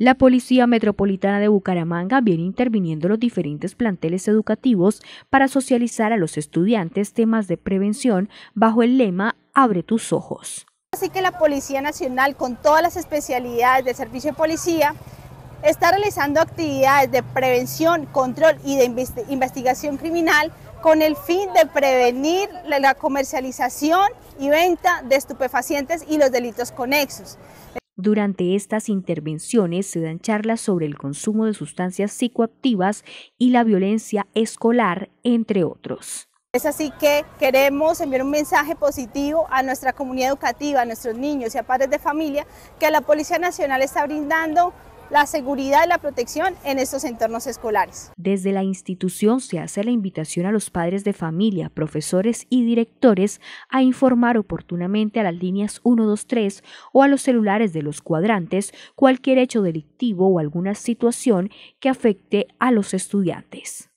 La Policía Metropolitana de Bucaramanga viene interviniendo en los diferentes planteles educativos para socializar a los estudiantes temas de prevención bajo el lema Abre tus ojos. Así que la Policía Nacional, con todas las especialidades del servicio de policía, está realizando actividades de prevención, control y de investigación criminal con el fin de prevenir la comercialización y venta de estupefacientes y los delitos conexos. Durante estas intervenciones se dan charlas sobre el consumo de sustancias psicoactivas y la violencia escolar, entre otros. Es así que queremos enviar un mensaje positivo a nuestra comunidad educativa, a nuestros niños y a padres de familia, que la Policía Nacional está brindando la seguridad y la protección en estos entornos escolares. Desde la institución se hace la invitación a los padres de familia, profesores y directores a informar oportunamente a las líneas 123 o a los celulares de los cuadrantes cualquier hecho delictivo o alguna situación que afecte a los estudiantes.